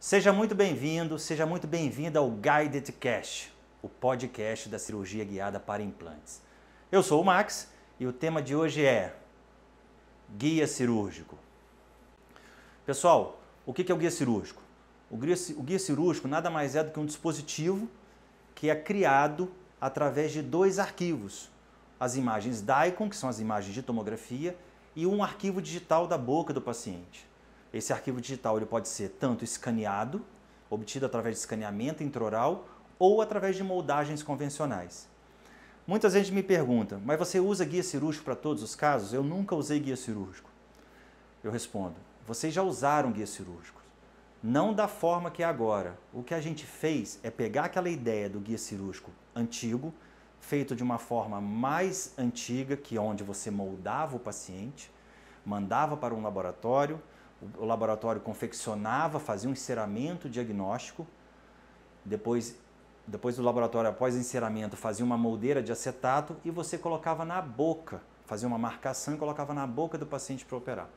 Seja muito bem-vindo, seja muito bem-vinda ao Guided Cash, o podcast da cirurgia guiada para implantes. Eu sou o Max e o tema de hoje é Guia Cirúrgico. Pessoal, o que é o guia cirúrgico? O guia, o guia cirúrgico nada mais é do que um dispositivo que é criado através de dois arquivos: as imagens DICOM, que são as imagens de tomografia, e um arquivo digital da boca do paciente. Esse arquivo digital ele pode ser tanto escaneado, obtido através de escaneamento intraoral, ou através de moldagens convencionais. Muita gente me pergunta, mas você usa guia cirúrgico para todos os casos? Eu nunca usei guia cirúrgico. Eu respondo, vocês já usaram guia cirúrgico. Não da forma que é agora. O que a gente fez é pegar aquela ideia do guia cirúrgico antigo, feito de uma forma mais antiga, que onde você moldava o paciente, mandava para um laboratório, o laboratório confeccionava, fazia um enceramento diagnóstico, depois, depois do laboratório, após o enceramento, fazia uma moldeira de acetato e você colocava na boca, fazia uma marcação e colocava na boca do paciente para operar.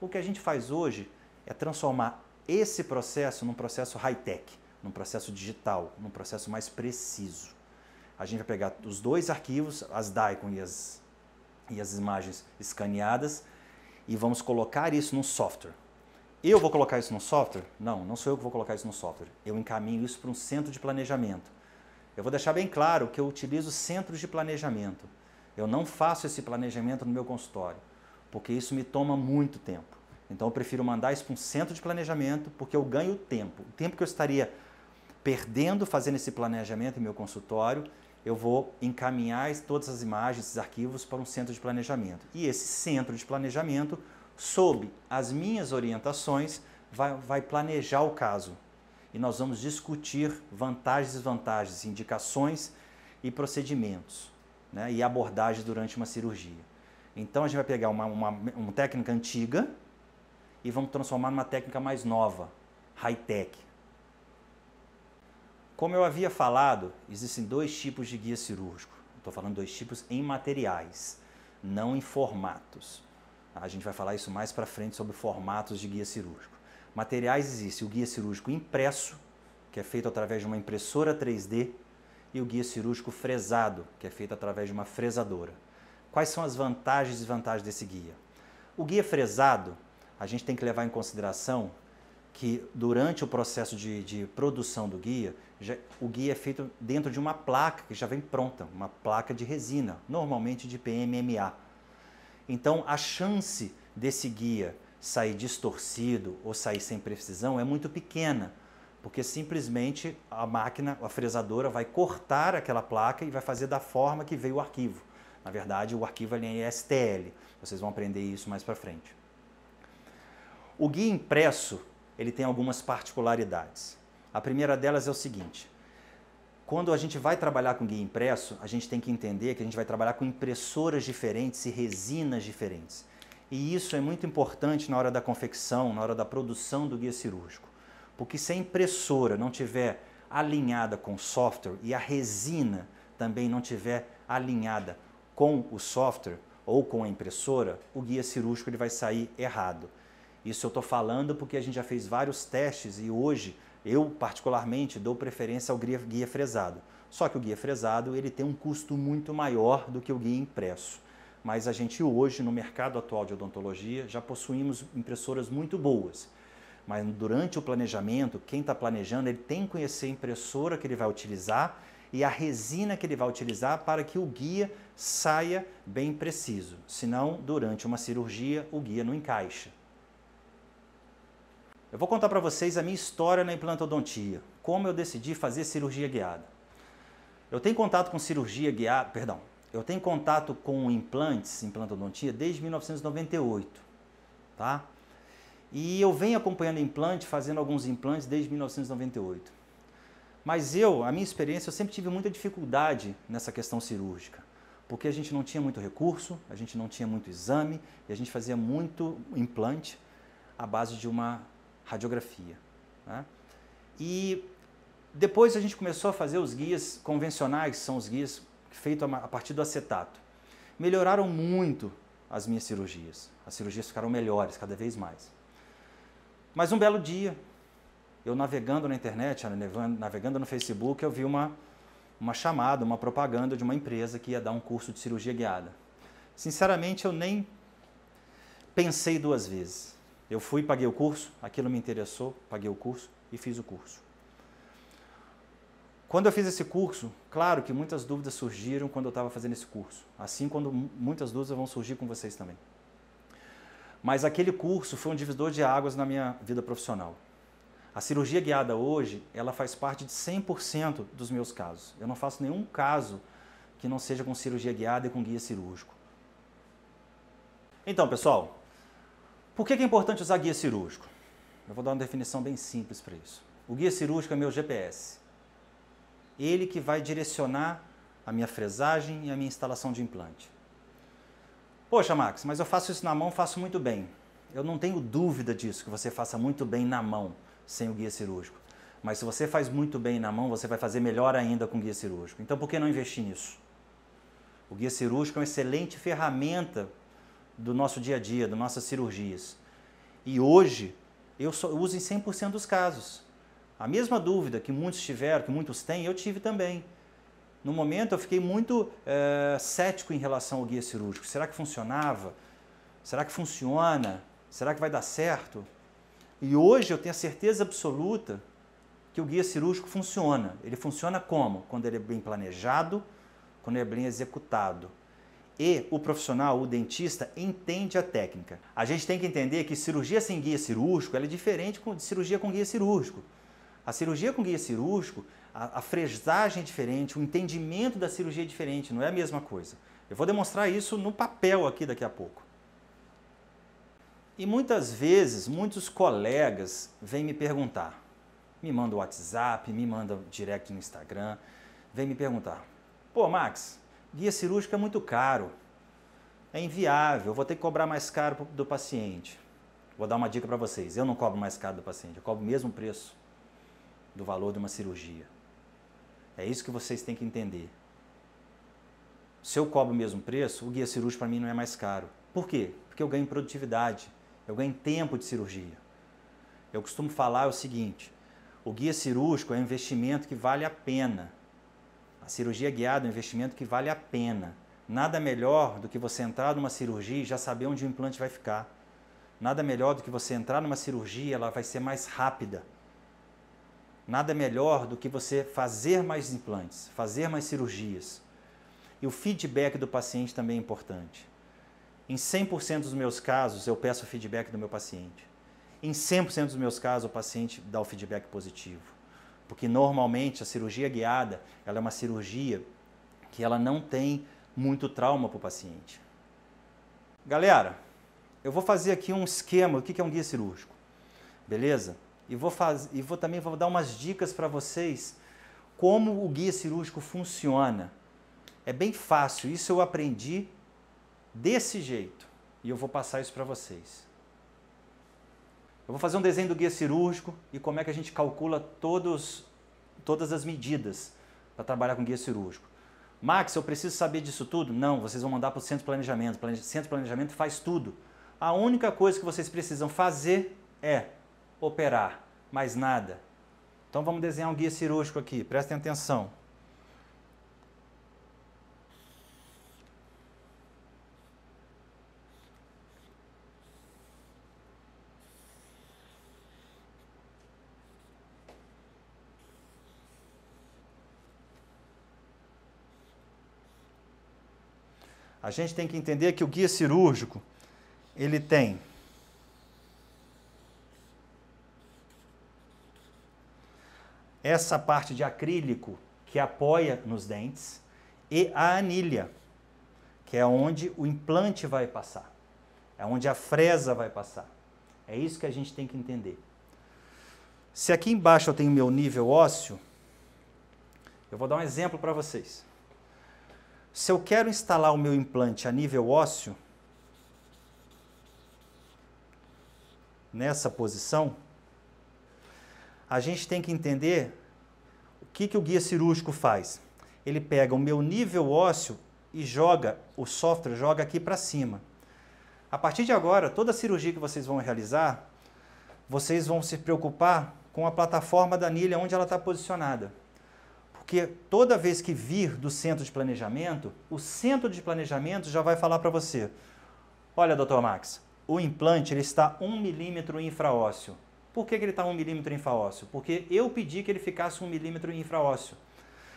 O que a gente faz hoje é transformar esse processo num processo high-tech, num processo digital, num processo mais preciso. A gente vai pegar os dois arquivos, as DICOM e as, e as imagens escaneadas, e vamos colocar isso num software. Eu vou colocar isso no software? Não, não sou eu que vou colocar isso no software. Eu encaminho isso para um centro de planejamento. Eu vou deixar bem claro que eu utilizo centros de planejamento. Eu não faço esse planejamento no meu consultório, porque isso me toma muito tempo. Então eu prefiro mandar isso para um centro de planejamento, porque eu ganho tempo. O tempo que eu estaria perdendo fazendo esse planejamento em meu consultório, eu vou encaminhar todas as imagens, esses arquivos para um centro de planejamento. E esse centro de planejamento, sob as minhas orientações, vai, vai planejar o caso. E nós vamos discutir vantagens e desvantagens, indicações e procedimentos, né? e abordagem durante uma cirurgia. Então a gente vai pegar uma, uma, uma técnica antiga e vamos transformar numa técnica mais nova, high-tech como eu havia falado, existem dois tipos de guia cirúrgico. Estou falando dois tipos em materiais, não em formatos. A gente vai falar isso mais para frente sobre formatos de guia cirúrgico. Materiais existem: o guia cirúrgico impresso, que é feito através de uma impressora 3D, e o guia cirúrgico fresado, que é feito através de uma fresadora. Quais são as vantagens e desvantagens desse guia? O guia fresado, a gente tem que levar em consideração que durante o processo de, de produção do guia, já, o guia é feito dentro de uma placa que já vem pronta, uma placa de resina, normalmente de PMMA. Então, a chance desse guia sair distorcido ou sair sem precisão é muito pequena, porque simplesmente a máquina, a fresadora, vai cortar aquela placa e vai fazer da forma que veio o arquivo. Na verdade, o arquivo é em STL. Vocês vão aprender isso mais para frente. O guia impresso ele tem algumas particularidades. A primeira delas é o seguinte: quando a gente vai trabalhar com guia impresso, a gente tem que entender que a gente vai trabalhar com impressoras diferentes e resinas diferentes. E isso é muito importante na hora da confecção, na hora da produção do guia cirúrgico. Porque se a impressora não tiver alinhada com o software e a resina também não tiver alinhada com o software ou com a impressora, o guia cirúrgico ele vai sair errado. Isso eu estou falando porque a gente já fez vários testes e hoje eu, particularmente, dou preferência ao guia, guia fresado. Só que o guia fresado ele tem um custo muito maior do que o guia impresso. Mas a gente hoje, no mercado atual de odontologia, já possuímos impressoras muito boas. Mas durante o planejamento, quem está planejando, ele tem que conhecer a impressora que ele vai utilizar e a resina que ele vai utilizar para que o guia saia bem preciso. Senão, durante uma cirurgia, o guia não encaixa. Eu vou contar para vocês a minha história na implantodontia, como eu decidi fazer cirurgia guiada. Eu tenho contato com cirurgia guiada, perdão, eu tenho contato com implantes, implantodontia, desde 1998, tá? E eu venho acompanhando implante, fazendo alguns implantes desde 1998. Mas eu, a minha experiência, eu sempre tive muita dificuldade nessa questão cirúrgica, porque a gente não tinha muito recurso, a gente não tinha muito exame, e a gente fazia muito implante à base de uma radiografia. Né? E depois a gente começou a fazer os guias convencionais, que são os guias feitos a partir do acetato. Melhoraram muito as minhas cirurgias. As cirurgias ficaram melhores cada vez mais. Mas um belo dia, eu navegando na internet, né, navegando no Facebook, eu vi uma, uma chamada, uma propaganda de uma empresa que ia dar um curso de cirurgia guiada. Sinceramente, eu nem pensei duas vezes. Eu fui, paguei o curso, aquilo me interessou, paguei o curso e fiz o curso. Quando eu fiz esse curso, claro que muitas dúvidas surgiram quando eu estava fazendo esse curso. Assim, quando muitas dúvidas vão surgir com vocês também. Mas aquele curso foi um divisor de águas na minha vida profissional. A cirurgia guiada hoje, ela faz parte de 100% dos meus casos. Eu não faço nenhum caso que não seja com cirurgia guiada e com guia cirúrgico. Então, pessoal, por que é importante usar guia cirúrgico? Eu vou dar uma definição bem simples para isso. O guia cirúrgico é meu GPS. Ele que vai direcionar a minha fresagem e a minha instalação de implante. Poxa, Max, mas eu faço isso na mão, faço muito bem. Eu não tenho dúvida disso, que você faça muito bem na mão, sem o guia cirúrgico. Mas se você faz muito bem na mão, você vai fazer melhor ainda com o guia cirúrgico. Então por que não investir nisso? O guia cirúrgico é uma excelente ferramenta do nosso dia a dia, das nossas cirurgias. E hoje, eu, só, uso em 100% dos casos. A mesma dúvida que muitos tiveram, que muitos têm, eu tive também. No momento, eu fiquei muito é, cético em relação ao guia cirúrgico. Será que funcionava? Será que funciona? Será que vai dar certo? E hoje eu tenho a certeza absoluta que o guia cirúrgico funciona. Ele funciona como? Quando ele é bem planejado, quando ele é bem executado e o profissional, o dentista, entende a técnica. A gente tem que entender que cirurgia sem guia cirúrgico é diferente de cirurgia com guia cirúrgico. A cirurgia com guia cirúrgico, a, a fresagem é diferente, o entendimento da cirurgia é diferente, não é a mesma coisa. Eu vou demonstrar isso no papel aqui daqui a pouco. E muitas vezes, muitos colegas vêm me perguntar, me mandam WhatsApp, me mandam direct no Instagram, vêm me perguntar, pô Max, guia cirúrgico é muito caro, é inviável, vou ter que cobrar mais caro do paciente. Vou dar uma dica para vocês, eu não cobro mais caro do paciente, eu cobro o mesmo preço do valor de uma cirurgia. É isso que vocês têm que entender. Se eu cobro o mesmo preço, o guia cirúrgico para mim não é mais caro. Por quê? Porque eu ganho produtividade, eu ganho tempo de cirurgia. Eu costumo falar o seguinte, o guia cirúrgico é um investimento que vale a pena a cirurgia guiada é um investimento que vale a pena. Nada melhor do que você entrar numa cirurgia e já saber onde o implante vai ficar. Nada melhor do que você entrar numa cirurgia, ela vai ser mais rápida. Nada melhor do que você fazer mais implantes, fazer mais cirurgias. E o feedback do paciente também é importante. Em 100% dos meus casos, eu peço feedback do meu paciente. Em 100% dos meus casos, o paciente dá o feedback positivo porque normalmente a cirurgia guiada ela é uma cirurgia que ela não tem muito trauma para o paciente. Galera, eu vou fazer aqui um esquema, o que é um guia cirúrgico, beleza? E vou, e vou também vou dar umas dicas para vocês como o guia cirúrgico funciona. É bem fácil, isso eu aprendi desse jeito e eu vou passar isso para vocês. Eu vou fazer um desenho do guia cirúrgico e como é que a gente calcula todos, todas as medidas para trabalhar com guia cirúrgico. Max, eu preciso saber disso tudo? Não, vocês vão mandar para o Centro de Planejamento. O Centro de Planejamento faz tudo. A única coisa que vocês precisam fazer é operar, mais nada. Então vamos desenhar um guia cirúrgico aqui, prestem atenção. a gente tem que entender que o guia cirúrgico, ele tem essa parte de acrílico que apoia nos dentes e a anilha, que é onde o implante vai passar, é onde a fresa vai passar. É isso que a gente tem que entender. Se aqui embaixo eu tenho meu nível ósseo, eu vou dar um exemplo para vocês se eu quero instalar o meu implante a nível ósseo, nessa posição, a gente tem que entender o que, que o guia cirúrgico faz. Ele pega o meu nível ósseo e joga, o software joga aqui para cima. A partir de agora, toda cirurgia que vocês vão realizar, vocês vão se preocupar com a plataforma da anilha onde ela está posicionada. Porque toda vez que vir do centro de planejamento, o centro de planejamento já vai falar para você: olha, doutor Max, o implante ele está 1 milímetro infraósseo. Por que, que ele está 1 milímetro infraósseo? Porque eu pedi que ele ficasse 1 milímetro infraósseo.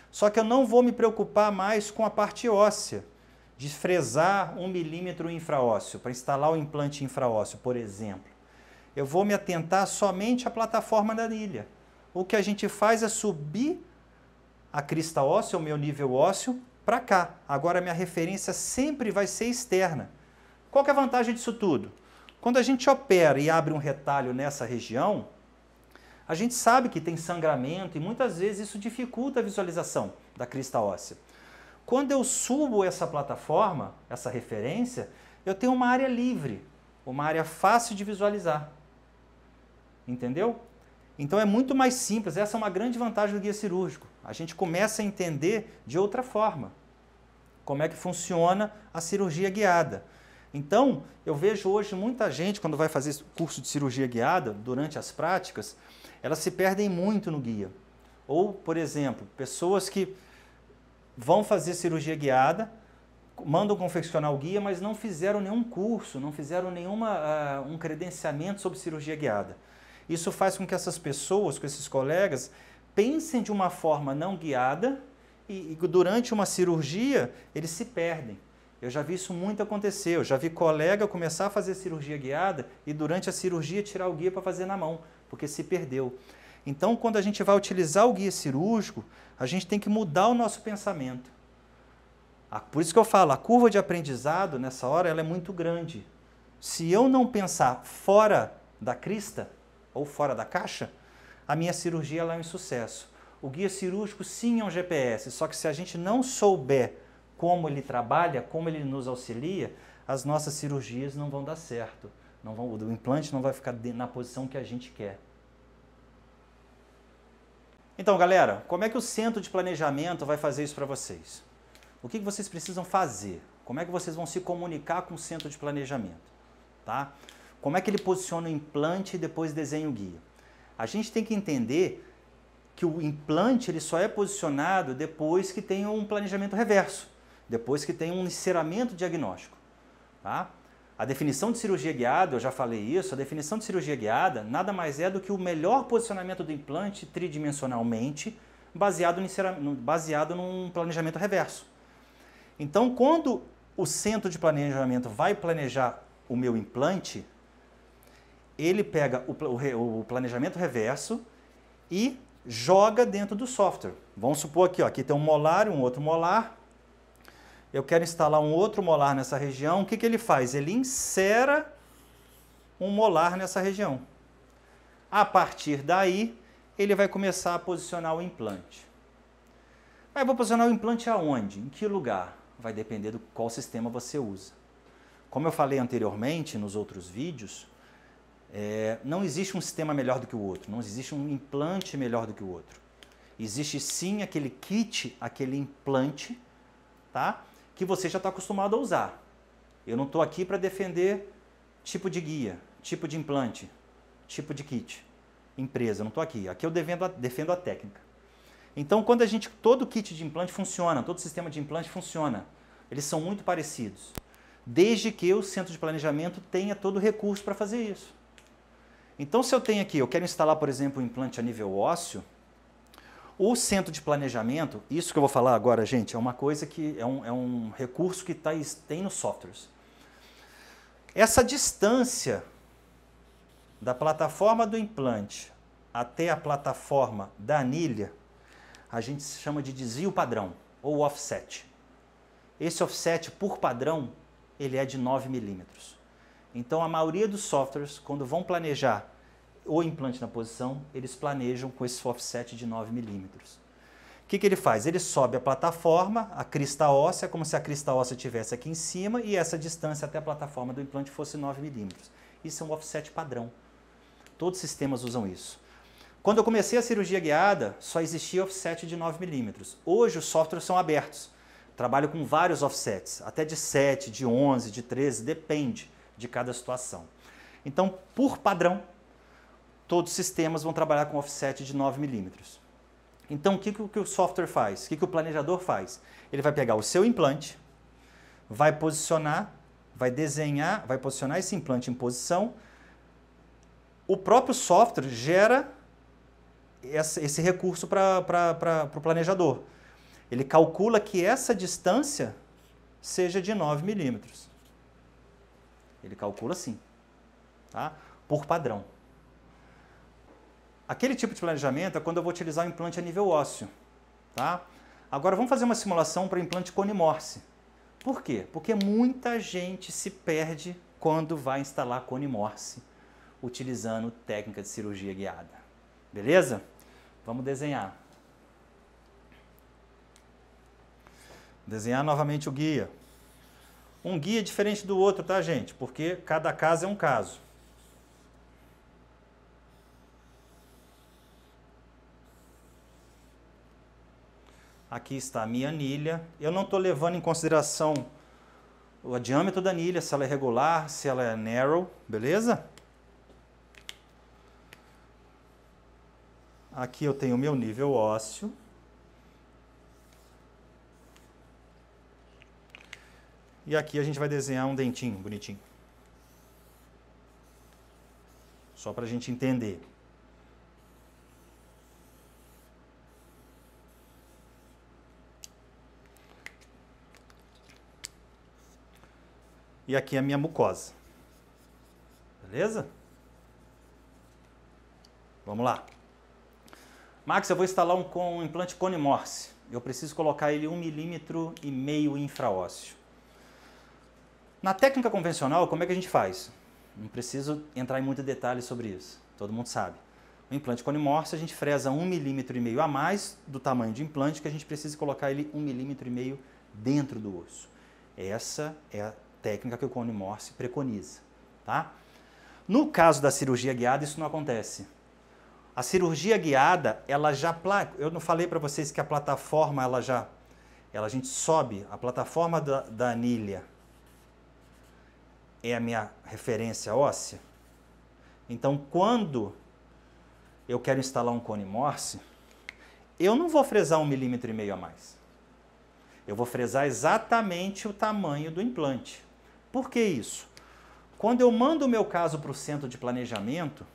Só que eu não vou me preocupar mais com a parte óssea, de fresar 1 milímetro infraósseo, para instalar o implante infraósseo, por exemplo. Eu vou me atentar somente à plataforma da anilha. O que a gente faz é subir a crista óssea, o meu nível ósseo, para cá. Agora minha referência sempre vai ser externa. Qual é a vantagem disso tudo? Quando a gente opera e abre um retalho nessa região, a gente sabe que tem sangramento e muitas vezes isso dificulta a visualização da crista óssea. Quando eu subo essa plataforma, essa referência, eu tenho uma área livre, uma área fácil de visualizar. Entendeu? Então é muito mais simples, essa é uma grande vantagem do guia cirúrgico a gente começa a entender de outra forma como é que funciona a cirurgia guiada. Então, eu vejo hoje muita gente, quando vai fazer curso de cirurgia guiada, durante as práticas, elas se perdem muito no guia. Ou, por exemplo, pessoas que vão fazer cirurgia guiada, mandam confeccionar o guia, mas não fizeram nenhum curso, não fizeram nenhum uh, ah, um credenciamento sobre cirurgia guiada. Isso faz com que essas pessoas, com esses colegas, pensem de uma forma não guiada e, e durante uma cirurgia eles se perdem. Eu já vi isso muito acontecer. Eu já vi colega começar a fazer cirurgia guiada e durante a cirurgia tirar o guia para fazer na mão, porque se perdeu. Então, quando a gente vai utilizar o guia cirúrgico, a gente tem que mudar o nosso pensamento. Por isso que eu falo, a curva de aprendizado nessa hora ela é muito grande. Se eu não pensar fora da crista ou fora da caixa, a minha cirurgia é um sucesso. O guia cirúrgico sim é um GPS, só que se a gente não souber como ele trabalha, como ele nos auxilia, as nossas cirurgias não vão dar certo. Não vão, o implante não vai ficar na posição que a gente quer. Então, galera, como é que o centro de planejamento vai fazer isso para vocês? O que vocês precisam fazer? Como é que vocês vão se comunicar com o centro de planejamento? Tá? Como é que ele posiciona o implante e depois desenha o guia? A gente tem que entender que o implante ele só é posicionado depois que tem um planejamento reverso, depois que tem um enceramento diagnóstico. Tá? A definição de cirurgia guiada, eu já falei isso, a definição de cirurgia guiada nada mais é do que o melhor posicionamento do implante tridimensionalmente, baseado, no, baseado num planejamento reverso. Então, quando o centro de planejamento vai planejar o meu implante, ele pega o, o, o planejamento reverso e joga dentro do software. Vamos supor aqui, ó, aqui tem um molar e um outro molar. Eu quero instalar um outro molar nessa região. O que, que ele faz? Ele insera um molar nessa região. A partir daí, ele vai começar a posicionar o implante. Mas vou posicionar o implante aonde? Em que lugar? Vai depender do qual sistema você usa. Como eu falei anteriormente nos outros vídeos, é, não existe um sistema melhor do que o outro, não existe um implante melhor do que o outro. Existe sim aquele kit, aquele implante, tá? Que você já está acostumado a usar. Eu não estou aqui para defender tipo de guia, tipo de implante, tipo de kit, empresa. Não estou aqui. Aqui eu defendo a, defendo a técnica. Então, quando a gente todo kit de implante funciona, todo sistema de implante funciona. Eles são muito parecidos, desde que o centro de planejamento tenha todo o recurso para fazer isso. Então, se eu tenho aqui, eu quero instalar, por exemplo, um implante a nível ósseo, o centro de planejamento, isso que eu vou falar agora, gente, é uma coisa que é um, é um recurso que tá, tem nos softwares. Essa distância da plataforma do implante até a plataforma da anilha, a gente chama de desvio padrão ou offset. Esse offset, por padrão, ele é de 9 milímetros. Então, a maioria dos softwares, quando vão planejar o implante na posição, eles planejam com esse offset de 9 milímetros. O que, que ele faz? Ele sobe a plataforma, a crista óssea, como se a crista óssea estivesse aqui em cima e essa distância até a plataforma do implante fosse 9 milímetros. Isso é um offset padrão. Todos os sistemas usam isso. Quando eu comecei a cirurgia guiada, só existia offset de 9 milímetros. Hoje os softwares são abertos. Trabalho com vários offsets, até de 7, de 11, de 13, depende de cada situação. Então, por padrão, todos os sistemas vão trabalhar com offset de 9 milímetros. Então, o que, que o software faz? O que, que o planejador faz? Ele vai pegar o seu implante, vai posicionar, vai desenhar, vai posicionar esse implante em posição. O próprio software gera esse recurso para o planejador. Ele calcula que essa distância seja de 9 milímetros. Ele calcula assim, tá? por padrão. Aquele tipo de planejamento é quando eu vou utilizar o implante a nível ósseo. Tá? Agora vamos fazer uma simulação para implante conimorse. Por quê? Porque muita gente se perde quando vai instalar conimorse utilizando técnica de cirurgia guiada. Beleza? Vamos desenhar. Desenhar novamente o guia. Um guia é diferente do outro, tá, gente? Porque cada caso é um caso. Aqui está a minha anilha. Eu não estou levando em consideração o diâmetro da anilha, se ela é regular, se ela é narrow, beleza? Aqui eu tenho o meu nível ósseo. E aqui a gente vai desenhar um dentinho bonitinho. Só para a gente entender. e aqui é a minha mucosa. Beleza? Vamos lá. Max, eu vou instalar um, um implante cone Morse. Eu preciso colocar ele 1,5 um milímetro e meio infraósseo. Na técnica convencional, como é que a gente faz? Não preciso entrar em muito detalhe sobre isso. Todo mundo sabe. O implante cone Morse, a gente freza 1,5 um milímetro e meio a mais do tamanho do implante, que a gente precisa colocar ele 1,5 um milímetro e meio dentro do osso. Essa é a técnica que o Cone Morse preconiza. Tá? No caso da cirurgia guiada, isso não acontece. A cirurgia guiada, ela já eu não falei para vocês que a plataforma ela já ela a gente sobe a plataforma da, da anilha é a minha referência óssea. Então, quando eu quero instalar um cone Morse, eu não vou fresar um milímetro e meio a mais. Eu vou fresar exatamente o tamanho do implante. Por que isso? Quando eu mando o meu caso para o centro de planejamento,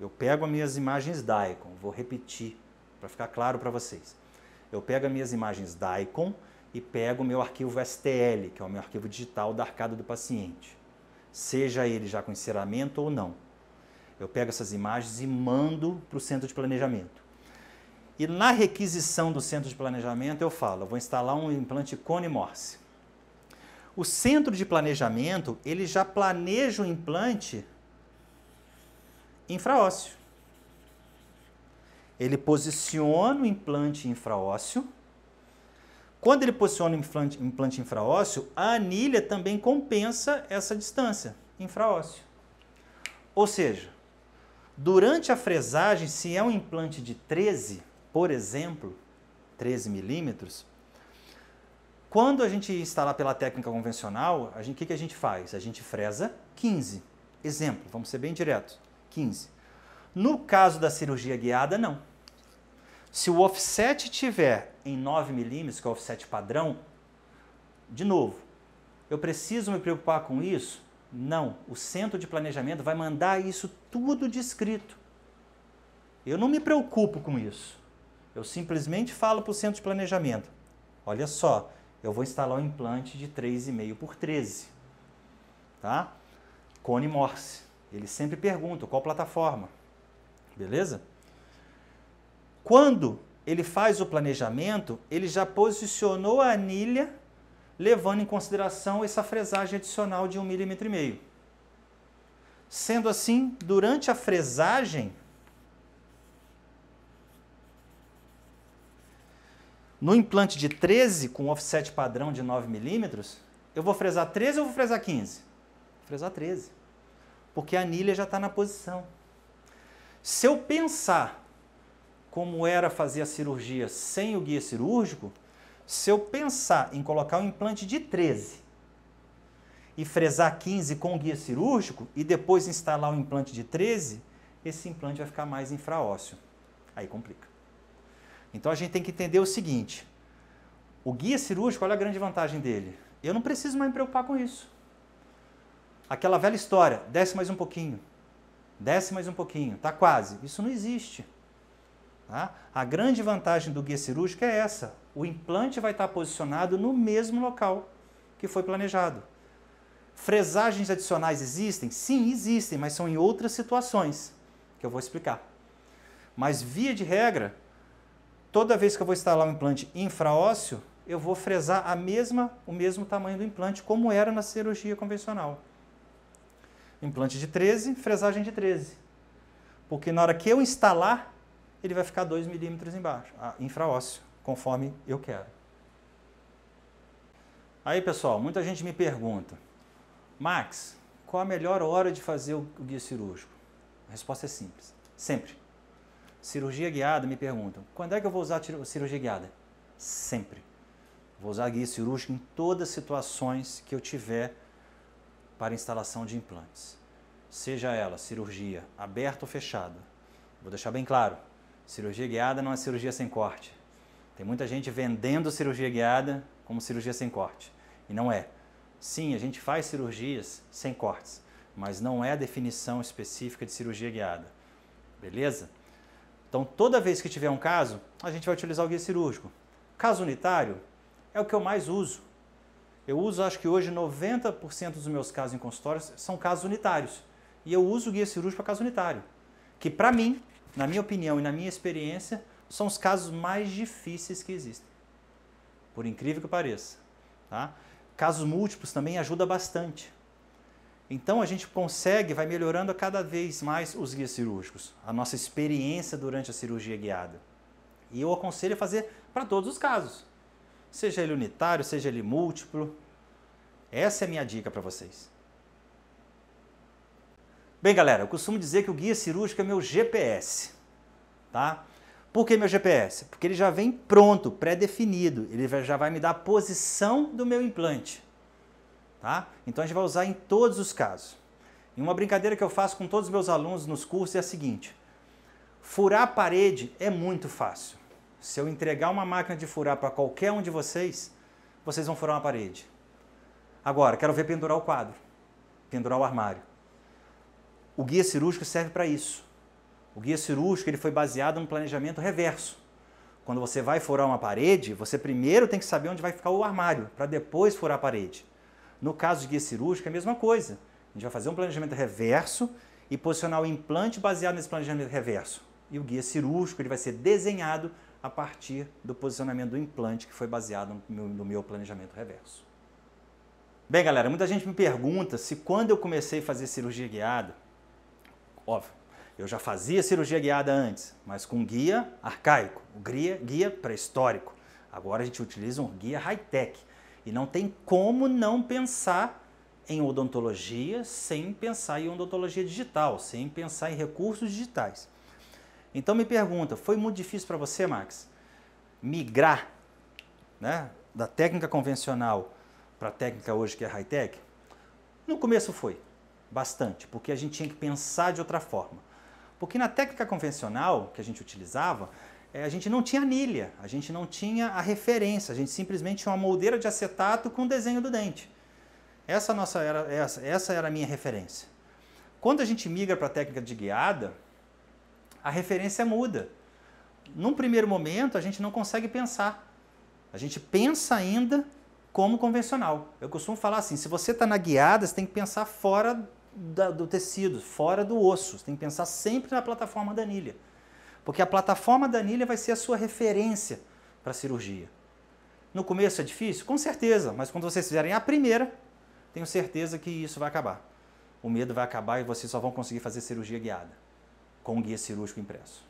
eu pego as minhas imagens DICOM, vou repetir para ficar claro para vocês. Eu pego as minhas imagens DICOM e pego o meu arquivo STL, que é o meu arquivo digital da arcada do paciente, seja ele já com enceramento ou não. Eu pego essas imagens e mando para o centro de planejamento. E na requisição do centro de planejamento eu falo, eu vou instalar um implante Cone Morse. O centro de planejamento, ele já planeja o implante infraósseo. Ele posiciona o implante infraósseo. Quando ele posiciona o implante, implante infraósseo, a anilha também compensa essa distância infraósseo. Ou seja, durante a fresagem, se é um implante de 13, por exemplo, 13 milímetros, quando a gente instalar pela técnica convencional, o que, que a gente faz? A gente fresa 15. Exemplo, vamos ser bem direto, 15. No caso da cirurgia guiada, não. Se o offset tiver em 9 milímetros, que é o offset padrão, de novo, eu preciso me preocupar com isso? Não. O centro de planejamento vai mandar isso tudo descrito. Eu não me preocupo com isso. Eu simplesmente falo para o centro de planejamento. Olha só, eu vou instalar um implante de 3,5 por 13. Tá? Cone Morse. Ele sempre pergunta qual plataforma. Beleza? Quando ele faz o planejamento, ele já posicionou a anilha levando em consideração essa fresagem adicional de 1,5 mm. Sendo assim, durante a fresagem, No implante de 13, com offset padrão de 9 milímetros, eu vou fresar 13 ou vou fresar 15? Vou fresar 13. Porque a anilha já está na posição. Se eu pensar como era fazer a cirurgia sem o guia cirúrgico, se eu pensar em colocar um implante de 13 e fresar 15 com o guia cirúrgico e depois instalar um implante de 13, esse implante vai ficar mais infraósseo. Aí complica. Então a gente tem que entender o seguinte: o guia cirúrgico, olha a grande vantagem dele. Eu não preciso mais me preocupar com isso. Aquela velha história, desce mais um pouquinho, desce mais um pouquinho, tá quase. Isso não existe. Tá? A grande vantagem do guia cirúrgico é essa: o implante vai estar posicionado no mesmo local que foi planejado. Fresagens adicionais existem? Sim, existem, mas são em outras situações que eu vou explicar. Mas via de regra, toda vez que eu vou instalar um implante infraósseo, eu vou fresar a mesma, o mesmo tamanho do implante, como era na cirurgia convencional. Implante de 13, fresagem de 13. Porque na hora que eu instalar, ele vai ficar 2 milímetros embaixo, ah, infraósseo, conforme eu quero. Aí, pessoal, muita gente me pergunta, Max, qual a melhor hora de fazer o guia cirúrgico? A resposta é simples, sempre. Cirurgia guiada, me perguntam. Quando é que eu vou usar cirurgia guiada? Sempre. Vou usar guia cirúrgica em todas as situações que eu tiver para instalação de implantes. Seja ela cirurgia aberta ou fechada. Vou deixar bem claro, cirurgia guiada não é cirurgia sem corte. Tem muita gente vendendo cirurgia guiada como cirurgia sem corte. E não é. Sim, a gente faz cirurgias sem cortes, mas não é a definição específica de cirurgia guiada. Beleza? Então, toda vez que tiver um caso, a gente vai utilizar o guia cirúrgico. Caso unitário é o que eu mais uso. Eu uso, acho que hoje, 90% dos meus casos em consultórios são casos unitários. E eu uso o guia cirúrgico para caso unitário, que para mim, na minha opinião e na minha experiência, são os casos mais difíceis que existem. Por incrível que pareça. Tá? Casos múltiplos também ajuda bastante. Então a gente consegue, vai melhorando a cada vez mais os guias cirúrgicos, a nossa experiência durante a cirurgia guiada. E eu aconselho a fazer para todos os casos, seja ele unitário, seja ele múltiplo. Essa é a minha dica para vocês. Bem, galera, eu costumo dizer que o guia cirúrgico é meu GPS, tá? Por que meu GPS? Porque ele já vem pronto, pré-definido, ele já vai me dar a posição do meu implante. Tá? Então a gente vai usar em todos os casos. E uma brincadeira que eu faço com todos os meus alunos nos cursos é a seguinte: furar a parede é muito fácil. Se eu entregar uma máquina de furar para qualquer um de vocês, vocês vão furar uma parede. Agora, quero ver pendurar o quadro, pendurar o armário. O guia cirúrgico serve para isso. O guia cirúrgico ele foi baseado no planejamento reverso. Quando você vai furar uma parede, você primeiro tem que saber onde vai ficar o armário, para depois furar a parede. No caso de guia cirúrgica, é a mesma coisa. A gente vai fazer um planejamento reverso e posicionar o implante baseado nesse planejamento reverso. E o guia cirúrgico ele vai ser desenhado a partir do posicionamento do implante que foi baseado no meu planejamento reverso. Bem, galera, muita gente me pergunta se quando eu comecei a fazer cirurgia guiada, óbvio, eu já fazia cirurgia guiada antes, mas com guia arcaico, guia, guia pré-histórico. Agora a gente utiliza um guia high-tech, e não tem como não pensar em odontologia sem pensar em odontologia digital, sem pensar em recursos digitais. Então me pergunta, foi muito difícil para você, Max, migrar né, da técnica convencional para a técnica hoje que é high-tech? No começo foi, bastante, porque a gente tinha que pensar de outra forma. Porque na técnica convencional que a gente utilizava, é, a gente não tinha anilha, a gente não tinha a referência, a gente simplesmente tinha uma moldeira de acetato com o desenho do dente. Essa, nossa era, essa, essa era a minha referência. Quando a gente migra para a técnica de guiada, a referência muda. Num primeiro momento, a gente não consegue pensar. A gente pensa ainda como convencional. Eu costumo falar assim: se você está na guiada, você tem que pensar fora da, do tecido, fora do osso. Você tem que pensar sempre na plataforma da anilha. Porque a plataforma da anilha vai ser a sua referência para a cirurgia. No começo é difícil? Com certeza, mas quando vocês fizerem a primeira, tenho certeza que isso vai acabar. O medo vai acabar e vocês só vão conseguir fazer cirurgia guiada com o guia cirúrgico impresso.